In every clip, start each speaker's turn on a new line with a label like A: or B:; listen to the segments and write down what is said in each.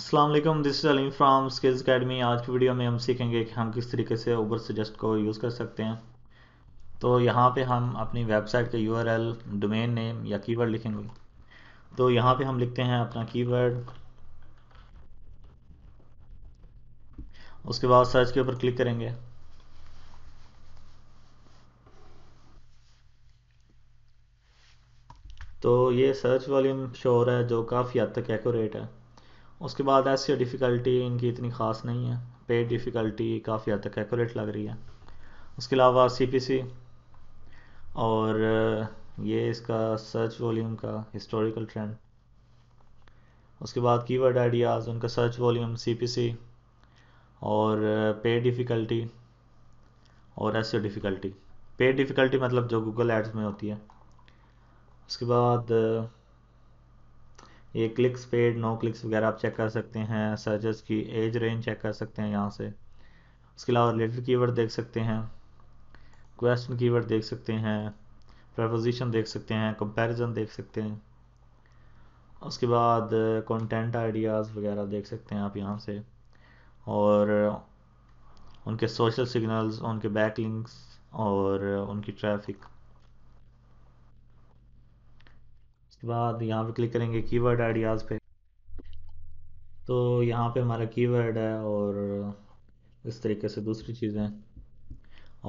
A: Aslam this is Aleem from Skills Academy आज की video में हम सीखेंगे कि हम किस तरीके से ऊबर सजेस्ट को यूज़ कर सकते हैं तो यहाँ पे हम अपनी वेबसाइट का U R L domain name या कीवर्ड लिखेंगे तो यहाँ पे हम लिखते हैं अपना कीवर्ड उसके बाद सर्च के ऊपर क्लिक करेंगे तो ये सर्च वॉल्यूम शो हो रहा है जो काफ़ी हद तक एक्यूरेट है उसके बाद एस डिफ़िकल्टी इनकी इतनी ख़ास नहीं है पेड डिफ़िकल्टी काफ़ी हद तक एक्यूरेट लग रही है उसके अलावा सी पी सी और ये इसका सर्च वॉल्यूम का हिस्टोरिकल ट्रेंड उसके बाद कीवर्ड आइडियाज़ उनका search volume C P C और पे डिफ़िकल्टी और एस डिफ़िकल्टी पे डिफ़िकल्टी मतलब जो गूगल एड्स में होती है उसके बाद ये क्लिक्स पेड नो क्लिक्स वगैरह आप चेक कर सकते हैं सर्चेस की एज रेंज चेक कर सकते हैं यहाँ से उसके अलावा रिलेटेड कीवर्ड देख सकते हैं क्वेश्चन कीवर्ड देख सकते हैं प्रपोजिशन देख सकते हैं कंपैरिजन देख सकते हैं उसके बाद कंटेंट आइडियाज़ वगैरह देख सकते हैं आप यहाँ से और उनके सोशल सिग्नल्स उनके बैक लिंक्स और उनकी ट्रैफिक उसके बाद यहाँ पे क्लिक करेंगे कीवर्ड आइडियाज़ पे तो यहाँ पे हमारा कीवर्ड है और इस तरीके से दूसरी चीज़ें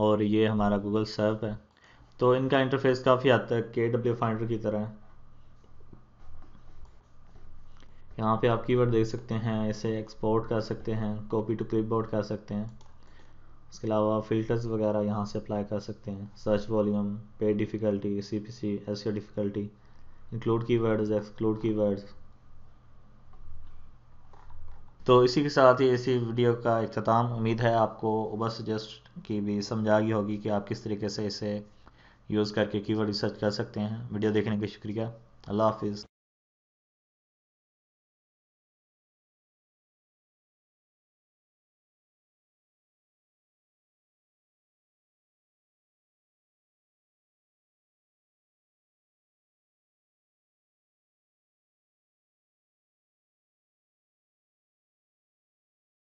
A: और ये हमारा गूगल सर्व है तो इनका इंटरफेस काफ़ी हद तक के डब्ल्यू फाइंडर की तरह है यहाँ पे आप कीवर्ड देख सकते हैं इसे एक्सपोर्ट कर सकते हैं कॉपी टू क्लिपबोर्ड कर सकते हैं इसके अलावा फ़िल्टर्स वगैरह यहाँ से अप्लाई कर सकते हैं search volume pay difficulty C P C S difficulty include keywords exclude keywords तो इसी के साथ ही इसी वीडियो का अख्ताम उम्मीद है आपको ओबर सजेस्ट की भी समझा गई होगी कि आप किस तरीके से इसे यूज़ करके कीवर्ड रिसर्च कर सकते हैं वीडियो देखने का शुक्रिया अल्लाह हाफिज़